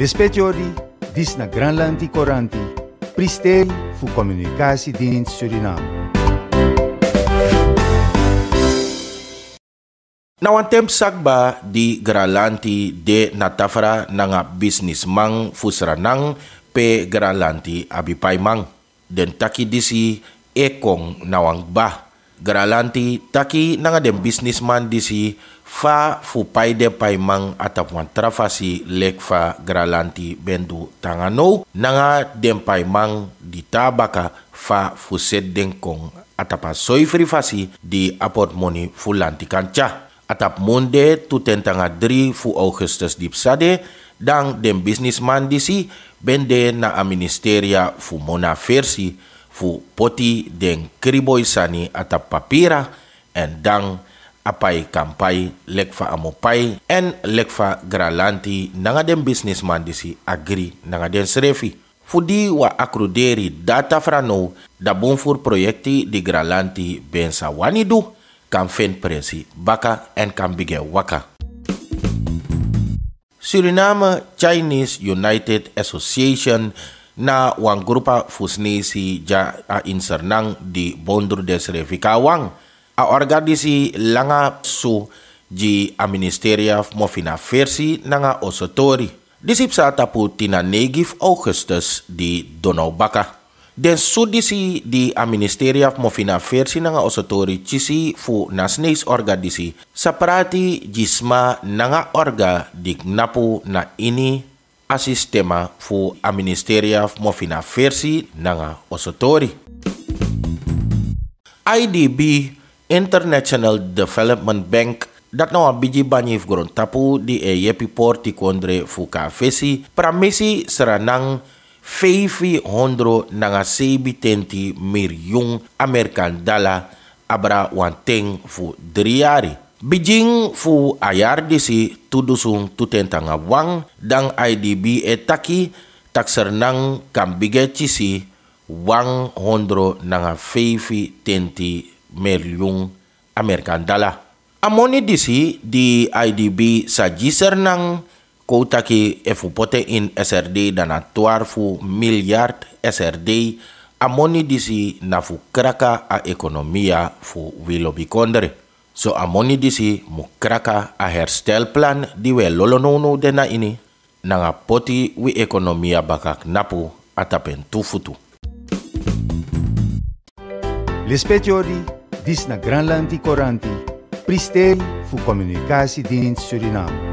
Le speciori dis na Granlandi Coranti, pristeri fu communicatie dienst Suriname. Nawantem sakba di Granlanti de Natafra nanga bisnis mang fusranang pe Granlanti abipay mang. Den taki disi ekong nawang bah. Garalanti taki nanga dem businessman si fa fu paide paimang wan trafasi lek fa garalanti bendu tangano nanga pai paimang di tabaka fa fu sed den kong atapa soifri fasi di apot moni fu lanti kanca atap monde tuten tanga dri fu Augustus di psade dem den businessman si bende na a ministeria fu mona versi fu poti den kriboy sani ata papira en dang apai kampai lekfa amopai en lekfa gralanti nanga den businessman disi agri nanga den serefi Fudi wa akruderi data frano da bonfur proyekti di gralanti bensa wanidu kan fen presi baka en kan bige waka. Suriname Chinese United Association na wang grupa fusni si ja a insernang di bondur de wang, A organisi langa su di a ministeria mofina versi nanga osotori. Disip sa tapu tina negif Augustus di baka Den disi di a ministeria mofina versi nanga osotori cisi fu nasneis organisi saprati jisma nanga orga di napu na ini a sistema fu a ministeria mo fina versi nanga osotori. IDB International Development Bank dat nou a biji banyif gron tapu di e yepi porti kondre fu ka fesi pramisi seranang feifi 500 nanga sebi tenti miryung Amerikan dala abra wanteng fu driari. Bijing fu ayar si tudusung tutentanga wang dang IDB etaki tak sernang kambige cisi wang hondro nanga feifi tenti merlung Amerikan dala. Amoni disi di IDB saji sernang koutaki efupote in SRD dan atuar fu milyard SRD amoni disi nafu keraka a ekonomia fu wilobikondre. So amoni disi mukraka kraka a plan di we lolonono dena ini nanga poti wi ekonomia ya bakak napu atapen tufutu. Lespetiori, dis na Granlanti koranti, pristel fu din Suriname.